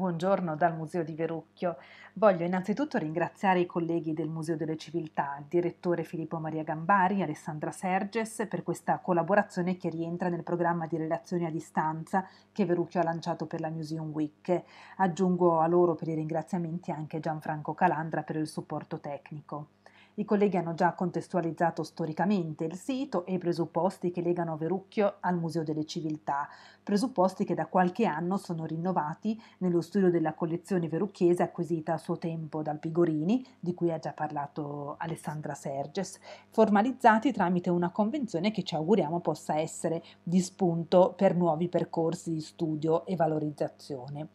Buongiorno dal Museo di Verucchio. Voglio innanzitutto ringraziare i colleghi del Museo delle Civiltà, il direttore Filippo Maria Gambari, Alessandra Serges, per questa collaborazione che rientra nel programma di relazioni a distanza che Verucchio ha lanciato per la Museum Week. Aggiungo a loro per i ringraziamenti anche Gianfranco Calandra per il supporto tecnico. I colleghi hanno già contestualizzato storicamente il sito e i presupposti che legano Verucchio al Museo delle Civiltà, presupposti che da qualche anno sono rinnovati nello studio della collezione verucchese acquisita a suo tempo dal Pigorini, di cui ha già parlato Alessandra Serges, formalizzati tramite una convenzione che ci auguriamo possa essere di spunto per nuovi percorsi di studio e valorizzazione.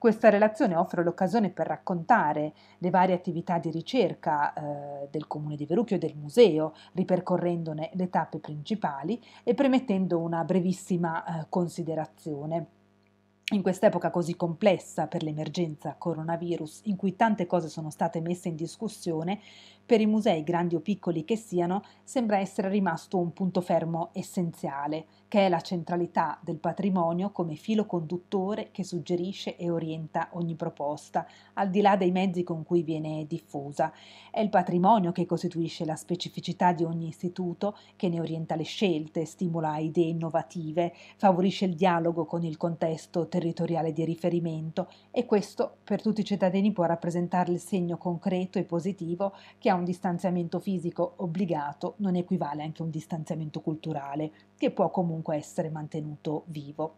Questa relazione offre l'occasione per raccontare le varie attività di ricerca eh, del Comune di Veruchio e del museo, ripercorrendone le tappe principali e premettendo una brevissima eh, considerazione. In quest'epoca così complessa per l'emergenza coronavirus, in cui tante cose sono state messe in discussione, per i musei, grandi o piccoli che siano, sembra essere rimasto un punto fermo essenziale, che è la centralità del patrimonio come filo conduttore che suggerisce e orienta ogni proposta, al di là dei mezzi con cui viene diffusa. È il patrimonio che costituisce la specificità di ogni istituto, che ne orienta le scelte, stimola idee innovative, favorisce il dialogo con il contesto territoriale territoriale di riferimento e questo per tutti i cittadini può rappresentare il segno concreto e positivo che a un distanziamento fisico obbligato non equivale anche a un distanziamento culturale, che può comunque essere mantenuto vivo.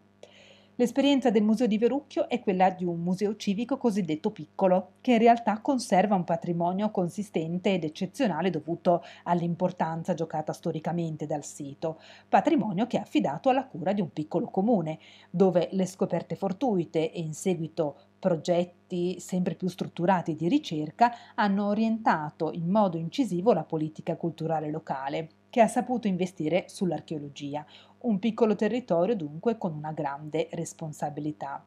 L'esperienza del Museo di Verucchio è quella di un museo civico cosiddetto piccolo, che in realtà conserva un patrimonio consistente ed eccezionale dovuto all'importanza giocata storicamente dal sito, patrimonio che è affidato alla cura di un piccolo comune, dove le scoperte fortuite e in seguito progetti sempre più strutturati di ricerca hanno orientato in modo incisivo la politica culturale locale che ha saputo investire sull'archeologia, un piccolo territorio dunque con una grande responsabilità.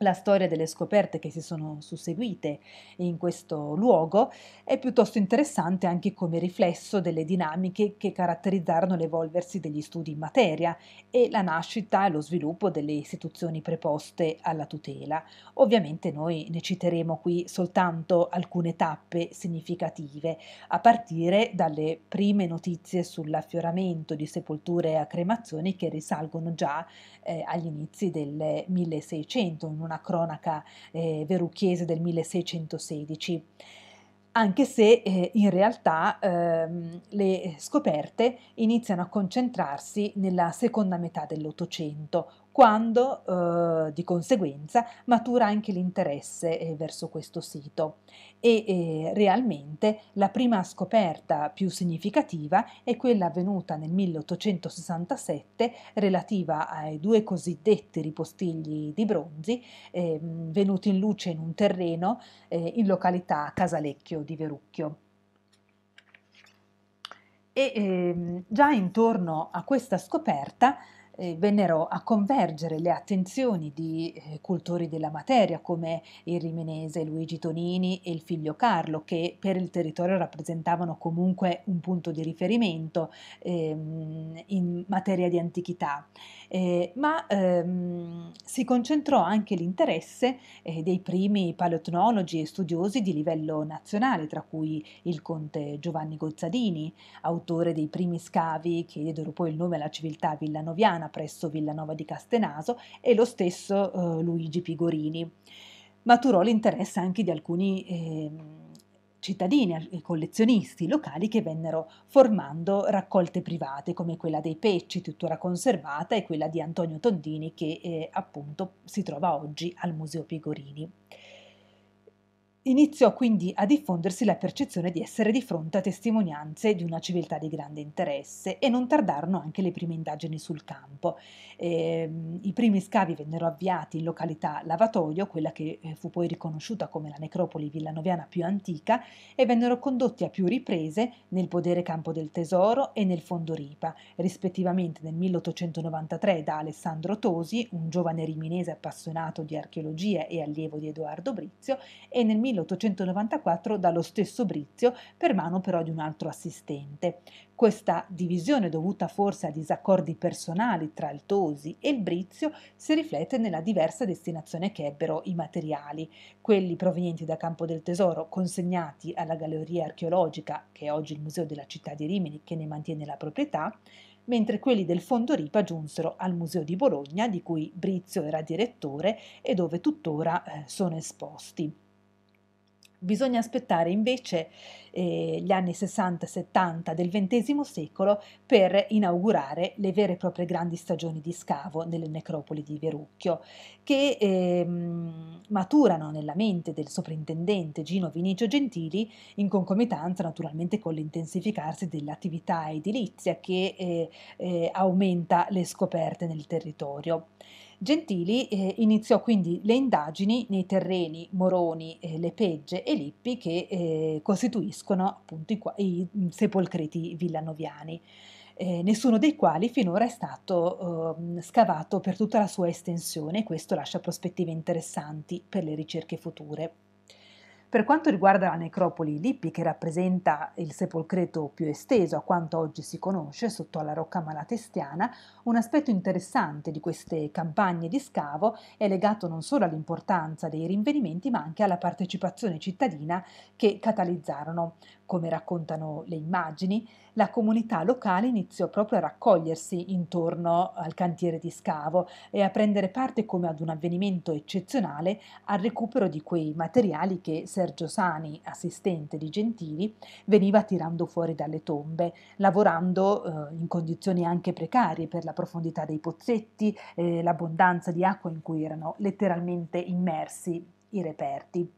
La storia delle scoperte che si sono susseguite in questo luogo è piuttosto interessante anche come riflesso delle dinamiche che caratterizzarono l'evolversi degli studi in materia e la nascita e lo sviluppo delle istituzioni preposte alla tutela. Ovviamente noi ne citeremo qui soltanto alcune tappe significative, a partire dalle prime notizie sull'affioramento di sepolture a cremazioni che risalgono già eh, agli inizi del 1600 in una cronaca eh, verucchiese del 1616 anche se eh, in realtà ehm, le scoperte iniziano a concentrarsi nella seconda metà dell'Ottocento, quando eh, di conseguenza matura anche l'interesse eh, verso questo sito. E eh, realmente la prima scoperta più significativa è quella avvenuta nel 1867 relativa ai due cosiddetti ripostigli di bronzi ehm, venuti in luce in un terreno eh, in località Casalecchio di Verucchio e ehm, già intorno a questa scoperta eh, vennero a convergere le attenzioni di eh, cultori della materia come il rimenese Luigi Tonini e il figlio Carlo, che per il territorio rappresentavano comunque un punto di riferimento ehm, in materia di antichità. Eh, ma ehm, si concentrò anche l'interesse eh, dei primi paleotnologi e studiosi di livello nazionale, tra cui il conte Giovanni Gozzadini, autore dei primi scavi che diedero poi il nome alla civiltà villanoviana Toscana presso Villanova di Castenaso e lo stesso eh, Luigi Pigorini. Maturò l'interesse anche di alcuni ehm, eh, cittadini e collezionisti locali che vennero formando raccolte private come quella dei Pecci, tuttora conservata, e quella di Antonio Tondini che eh, appunto si trova oggi al Museo Pigorini. Iniziò quindi a diffondersi la percezione di essere di fronte a testimonianze di una civiltà di grande interesse e non tardarono anche le prime indagini sul campo. Eh, I primi scavi vennero avviati in località Lavatoio, quella che eh, fu poi riconosciuta come la necropoli villanoviana più antica, e vennero condotti a più riprese nel podere Campo del Tesoro e nel Fondo Ripa, rispettivamente nel 1893 da Alessandro Tosi, un giovane riminese appassionato di archeologia e allievo di Edoardo Brizio, e nel 1894 dallo stesso Brizio per mano però di un altro assistente. Questa divisione dovuta forse a disaccordi personali tra il Tosi e il Brizio si riflette nella diversa destinazione che ebbero i materiali, quelli provenienti da Campo del Tesoro consegnati alla Galleria archeologica, che è oggi il museo della città di Rimini che ne mantiene la proprietà, mentre quelli del Fondo Ripa giunsero al Museo di Bologna, di cui Brizio era direttore e dove tuttora eh, sono esposti. Bisogna aspettare invece eh, gli anni 60-70 del XX secolo per inaugurare le vere e proprie grandi stagioni di scavo nelle necropoli di Verucchio, che eh, maturano nella mente del soprintendente Gino Vinicio Gentili in concomitanza naturalmente con l'intensificarsi dell'attività edilizia che eh, eh aumenta le scoperte nel territorio. Gentili eh, iniziò quindi le indagini nei terreni Moroni, eh, Lepegge e Lippi che eh, costituiscono appunto i, i, mm, sepolcreti villanoviani. Eh, nessuno dei quali finora è stato eh, scavato per tutta la sua estensione e questo lascia prospettive interessanti per le ricerche future. Per quanto riguarda la necropoli Lippi, che rappresenta il sepolcreto più esteso a quanto oggi si conosce, sotto alla Rocca Malatestiana, un aspetto interessante di queste campagne di scavo è legato non solo all'importanza dei rinvenimenti, ma anche alla partecipazione cittadina che catalizzarono. Come raccontano le immagini, la comunità locale iniziò proprio a raccogliersi intorno al cantiere di scavo e a prendere parte come ad un avvenimento eccezionale al recupero di quei materiali che servivano Sergio Sani, assistente di Gentili, veniva tirando fuori dalle tombe, lavorando eh, in condizioni anche precarie per la profondità dei pozzetti, eh, l'abbondanza di acqua in cui erano letteralmente immersi i reperti.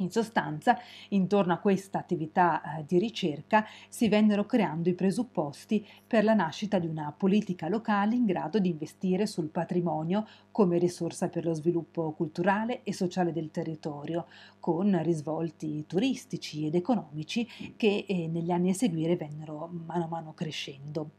In sostanza, intorno a questa attività eh, di ricerca si vennero creando i presupposti per la nascita di una politica locale in grado di investire sul patrimonio come risorsa per lo sviluppo culturale e sociale del territorio, con risvolti turistici ed economici che eh, negli anni a seguire vennero mano a mano crescendo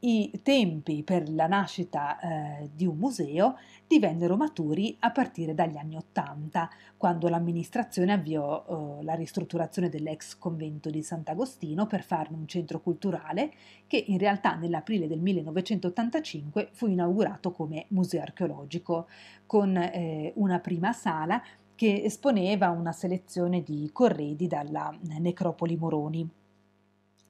i tempi per la nascita eh, di un museo divennero maturi a partire dagli anni Ottanta, quando l'amministrazione avviò eh, la ristrutturazione dell'ex convento di Sant'Agostino per farne un centro culturale che in realtà nell'aprile del 1985 fu inaugurato come museo archeologico, con eh, una prima sala che esponeva una selezione di corredi dalla necropoli Moroni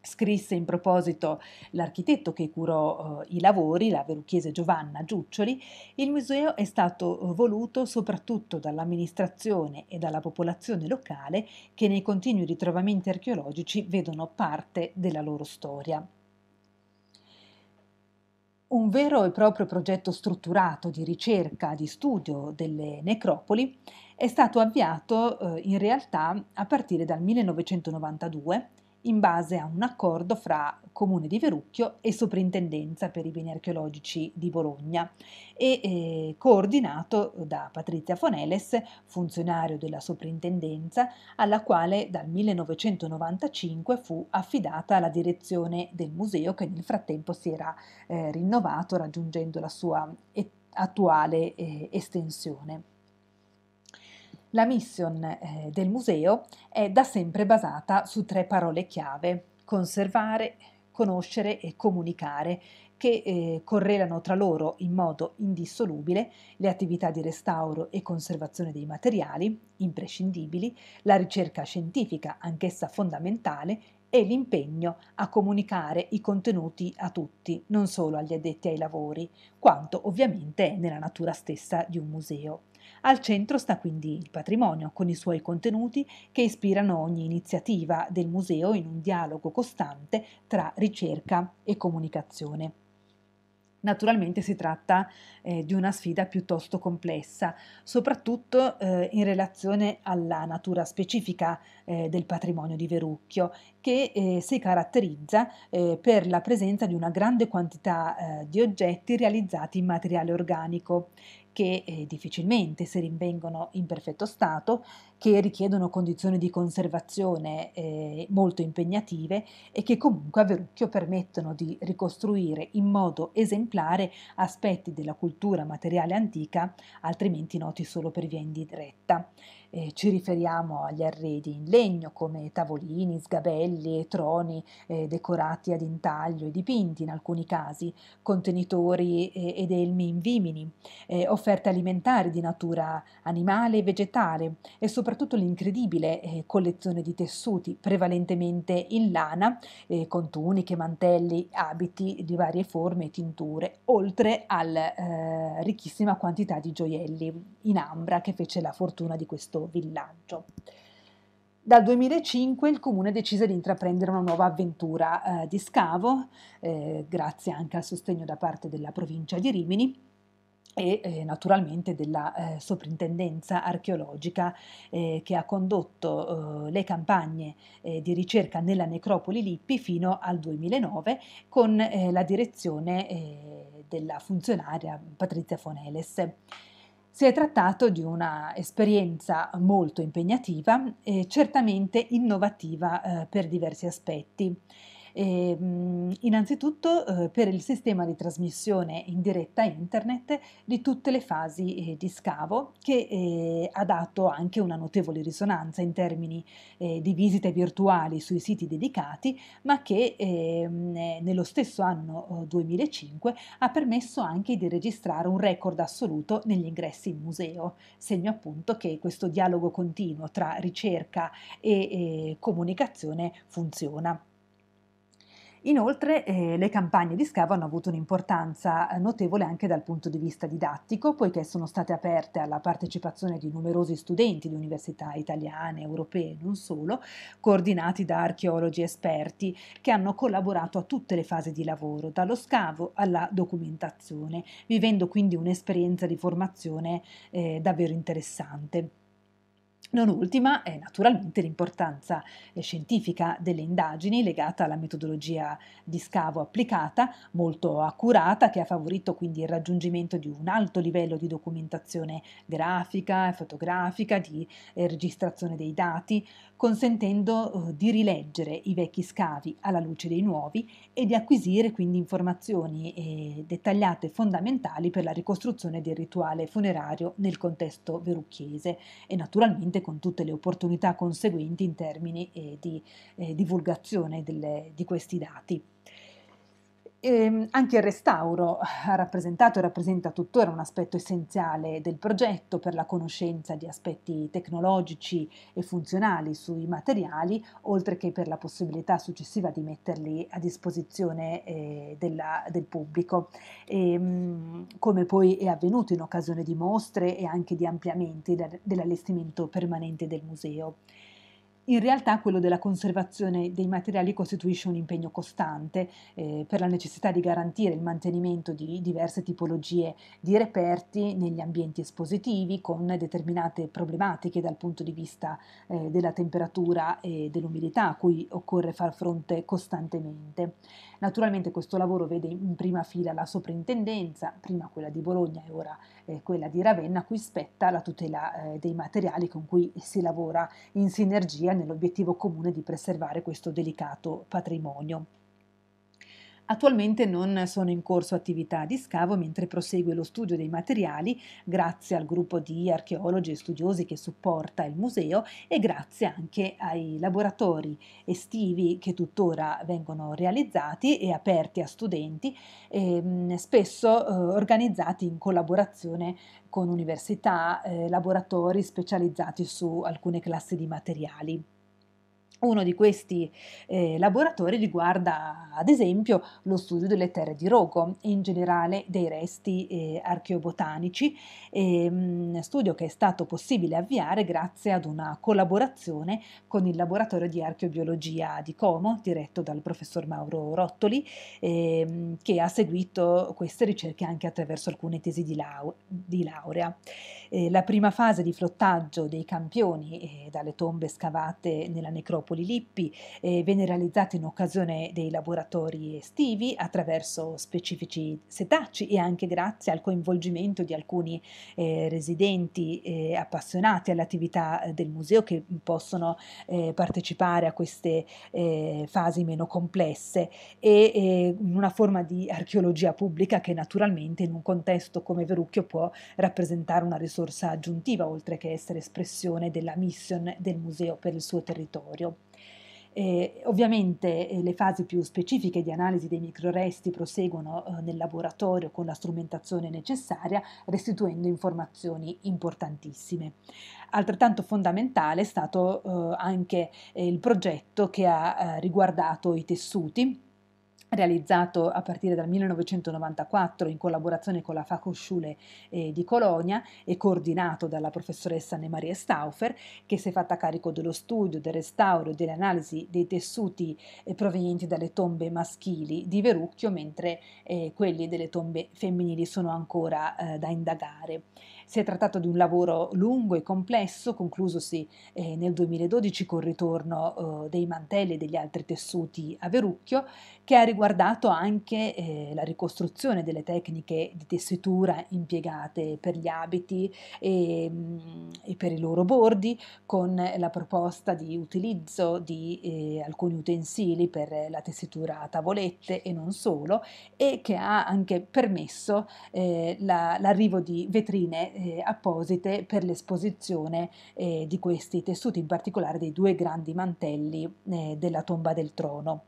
scrisse in proposito l'architetto che curò eh, i lavori, la veruchiese Giovanna Giuccioli, il museo è stato eh, voluto soprattutto dall'amministrazione e dalla popolazione locale che nei continui ritrovamenti archeologici vedono parte della loro storia. Un vero e proprio progetto strutturato di ricerca, di studio delle necropoli è stato avviato eh, in realtà a partire dal 1992 in base a un accordo fra Comune di Verucchio e Soprintendenza per i beni archeologici di Bologna e eh, coordinato da Patrizia Foneles, funzionario della Soprintendenza, alla quale dal 1995 fu affidata la direzione del museo che nel frattempo si era eh, rinnovato raggiungendo la sua attuale eh, estensione. La mission eh, del museo è da sempre basata su tre parole chiave, conservare, conoscere e comunicare, che eh, correlano tra loro in modo indissolubile le attività di restauro e conservazione dei materiali, imprescindibili, la ricerca scientifica, anch'essa fondamentale, e l'impegno a comunicare i contenuti a tutti, non solo agli addetti ai lavori, quanto ovviamente è nella natura stessa di un museo. Al centro sta quindi il patrimonio, con i suoi contenuti che ispirano ogni iniziativa del museo in un dialogo costante tra ricerca e comunicazione. Naturalmente si tratta eh, di una sfida piuttosto complessa, soprattutto eh, in relazione alla natura specifica eh, del patrimonio di Verucchio, che eh, si caratterizza eh, per la presenza di una grande quantità eh, di oggetti realizzati in materiale organico che eh, difficilmente si rinvengono in perfetto stato, che richiedono condizioni di conservazione eh, molto impegnative e che comunque a Verucchio permettono di ricostruire in modo esemplare aspetti della cultura materiale antica altrimenti noti solo per via indiretta. Eh, ci riferiamo agli arredi in legno come tavolini, sgabelli e troni eh, decorati ad intaglio e dipinti in alcuni casi, contenitori eh, ed elmi in vimini, eh, offerte alimentari di natura animale e vegetale e soprattutto l'incredibile eh, collezione di tessuti, prevalentemente in lana, eh, con tuniche, mantelli, abiti di varie forme e tinture, oltre alla ricchissima quantità di gioielli in ambra che fece la fortuna di questo questo villaggio. Dal 2005 il comune decise di intraprendere una nuova avventura eh, di scavo, eh, grazie anche al sostegno da parte della provincia di Rimini e eh, naturalmente della eh, soprintendenza archeologica eh, che ha condotto eh, le campagne di ricerca nella necropoli Lippi fino al 2009 con la direzione della funzionaria Patrizia Foneles. Si è trattato di una esperienza molto impegnativa e certamente innovativa eh, per diversi aspetti. E, ehm, innanzitutto eh, per il sistema di trasmissione in diretta internet di tutte le fasi eh, di scavo che eh, ha dato anche una notevole risonanza in termini eh, di visite virtuali sui siti dedicati, ma che ehm, nello stesso anno 2005 eh, ha permesso anche di registrare un record assoluto negli ingressi in museo, segno appunto che questo dialogo continuo tra ricerca e eh, comunicazione funziona. Inoltre eh, le campagne di scavo hanno avuto un'importanza eh, notevole anche dal punto di vista didattico, poiché sono state aperte alla partecipazione di numerosi studenti di università italiane, europee e non solo, coordinati da archeologi esperti che hanno collaborato a tutte le fasi di lavoro, dallo scavo alla documentazione, vivendo quindi un'esperienza di formazione eh, davvero interessante. Non ultima è naturalmente l'importanza eh, scientifica delle indagini legata alla metodologia di scavo applicata, molto accurata, che ha favorito quindi il raggiungimento di un alto livello di documentazione grafica e fotografica, di eh, registrazione dei dati, consentendo eh, di rileggere i vecchi scavi alla luce dei nuovi e di acquisire quindi informazioni eh, dettagliate e fondamentali per la ricostruzione del rituale funerario nel contesto verucchiese e naturalmente con tutte le opportunità conseguenti in termini eh, di divulgazione di questi dati. E ehm, anche il restauro ha eh, rappresentato e rappresenta tuttora un aspetto essenziale del progetto per la conoscenza di aspetti tecnologici e funzionali sui materiali, oltre che per la possibilità successiva di metterli a disposizione eh, della, del pubblico, e, ehm, come poi è avvenuto in occasione di mostre e anche di ampliamenti dell'allestimento permanente del museo. In realtà quello della conservazione dei materiali costituisce un impegno costante eh, per la necessità di garantire il mantenimento di diverse tipologie di reperti negli ambienti espositivi con determinate problematiche dal punto di vista eh, della temperatura e dell'umidità a cui occorre far fronte costantemente. Naturalmente questo lavoro vede in prima fila la soprintendenza, prima quella di Bologna e ora eh, quella di Ravenna, a cui spetta la tutela eh, dei materiali con cui si lavora in sinergia nell'obiettivo comune di preservare questo delicato patrimonio. Attualmente non sono in corso attività di scavo mentre prosegue lo studio dei materiali grazie al gruppo di archeologi e studiosi che supporta il museo e grazie anche ai laboratori estivi che tuttora vengono realizzati e aperti a studenti, ehm, spesso eh, organizzati in collaborazione con università, eh, laboratori specializzati su alcune classi di materiali. Uno di questi eh, laboratori riguarda ad esempio lo studio delle terre di rogo e in generale dei resti eh, archeobotanici, e, mh, mm, studio che è stato possibile avviare grazie ad una collaborazione con il laboratorio di archeobiologia di Como, diretto dal professor Mauro Rottoli, eh, mh, mm, che ha seguito queste ricerche anche attraverso alcune tesi di, lau- di laurea. Eh, la prima fase di flottaggio dei campioni eh, dalle tombe scavate nella necropoli Monopoli Lippi, eh, viene realizzata in occasione dei laboratori estivi attraverso specifici setacci e anche grazie al coinvolgimento di alcuni eh, residenti eh, appassionati all'attività eh, del museo che possono eh, partecipare a queste eh, fasi meno complesse e una forma di archeologia pubblica che naturalmente in un contesto come Verucchio può rappresentare una risorsa aggiuntiva oltre che essere espressione della mission del museo per il suo territorio. Eh, ovviamente eh, le fasi più specifiche di analisi dei microresti proseguono eh, nel laboratorio con la strumentazione necessaria, restituendo informazioni importantissime. Altrettanto fondamentale è stato eh, anche eh, il progetto che ha eh, riguardato i tessuti realizzato a partire dal 1994 in collaborazione con la Fachhochschule eh, di Colonia e coordinato dalla professoressa Anne marie Stauffer, che si è fatta carico dello studio, del restauro e dell'analisi dei tessuti eh, provenienti dalle tombe maschili di Verucchio, mentre eh, quelli delle tombe femminili sono ancora eh, da indagare. Si è trattato di un lavoro lungo e complesso, conclusosi eh, nel 2012 col ritorno eh, dei mantelli e degli altri tessuti a Verucchio, che ha riguardato anche eh, la ricostruzione delle tecniche di tessitura impiegate per gli abiti e, mm, e per i loro bordi, con la proposta di utilizzo di eh, alcuni utensili per la tessitura a tavolette e non solo, e che ha anche permesso eh, la, l'arrivo di vetrine eh, apposite per l'esposizione eh, di questi tessuti, in particolare dei due grandi mantelli eh, della tomba del trono.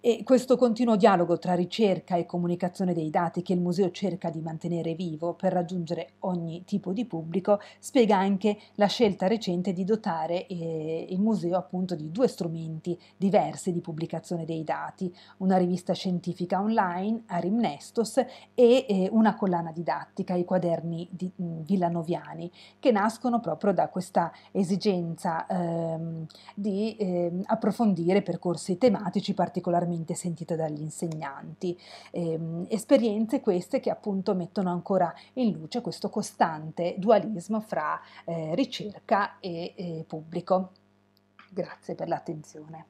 E questo continuo dialogo tra ricerca e comunicazione dei dati che il museo cerca di mantenere vivo per raggiungere ogni tipo di pubblico spiega anche la scelta recente di dotare eh, il museo appunto di due strumenti diversi di pubblicazione dei dati, una rivista scientifica online, Arimnestos, e eh, una collana didattica, i quaderni di, mh, mm, villanoviani, che nascono proprio da questa esigenza ehm, di eh, approfondire percorsi tematici particolarmente assolutamente sentita dagli insegnanti. Eh, esperienze queste che appunto mettono ancora in luce questo costante dualismo fra eh, ricerca e eh, pubblico. Grazie per l'attenzione.